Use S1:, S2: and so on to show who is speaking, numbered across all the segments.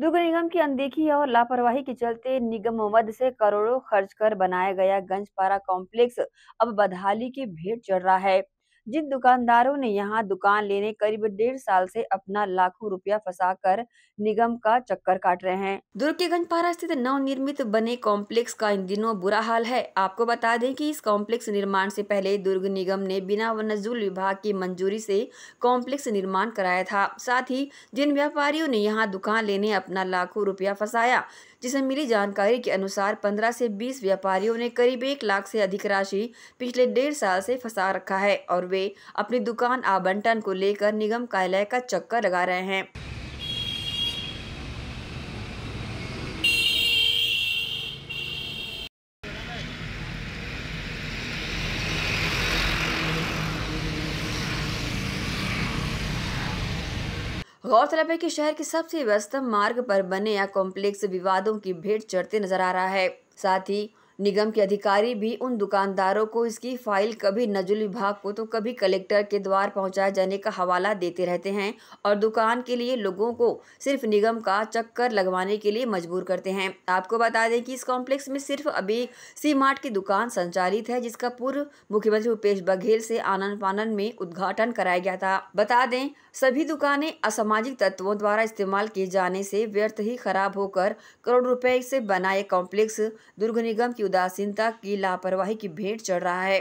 S1: दुर्ग निगम की अनदेखी और लापरवाही के चलते निगम मद से करोड़ों खर्च कर बनाया गया गंजपारा कॉम्प्लेक्स अब बदहाली की भेंट चढ़ रहा है जिन दुकानदारों ने यहां दुकान लेने करीब डेढ़ साल से अपना लाखों रुपया फंसाकर निगम का चक्कर काट रहे हैं दुर्ग के गंजपारा स्थित नव निर्मित बने कॉम्प्लेक्स का इन दिनों बुरा हाल है आपको बता दें कि इस कॉम्प्लेक्स निर्माण से पहले दुर्ग निगम ने बिना वनजुल विभाग की मंजूरी से कॉम्प्लेक्स निर्माण कराया था साथ ही जिन व्यापारियों ने यहाँ दुकान लेने अपना लाखों रुपया फंसाया जिसे मिली जानकारी के अनुसार पंद्रह से बीस व्यापारियों ने करीब एक लाख से अधिक राशि पिछले डेढ़ साल से फंसा रखा है और वे वे अपनी दुकान आवंटन को लेकर निगम कार्यालय का चक्कर लगा रहे हैं गौरतलब है कि शहर के सबसे व्यस्त मार्ग पर बने यह कॉम्प्लेक्स विवादों की भेंट चढ़ते नजर आ रहा है साथ ही निगम के अधिकारी भी उन दुकानदारों को इसकी फाइल कभी नजुल विभाग को तो कभी कलेक्टर के द्वार पहुंचाए जाने का हवाला देते रहते हैं और दुकान के लिए लोगों को सिर्फ निगम का चक्कर लगवाने के लिए मजबूर करते हैं आपको बता दें कि इस कॉम्प्लेक्स में सिर्फ अभी सी मार्ट की दुकान संचालित है जिसका पूर्व मुख्यमंत्री भूपेश बघेल से आनंद फानंद में उद्घाटन कराया गया था बता दें सभी दुकानें असामाजिक तत्वों द्वारा इस्तेमाल किए जाने से व्यर्थ ही खराब होकर करोड़ रुपए से बना यह कॉम्प्लेक्स दुर्ग निगम की उदासीनता की लापरवाही की भेंट चढ़ रहा है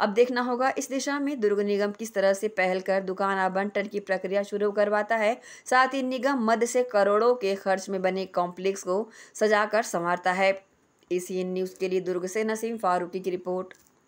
S1: अब देखना होगा इस दिशा में दुर्ग निगम किस तरह से पहल कर दुकान आवंटन की प्रक्रिया शुरू करवाता है साथ ही निगम मद से करोड़ों के खर्च में बने कॉम्प्लेक्स को सजाकर संवारता है एसीएन न्यूज़ के लिए दुर्ग से नसीम फारूकी की रिपोर्ट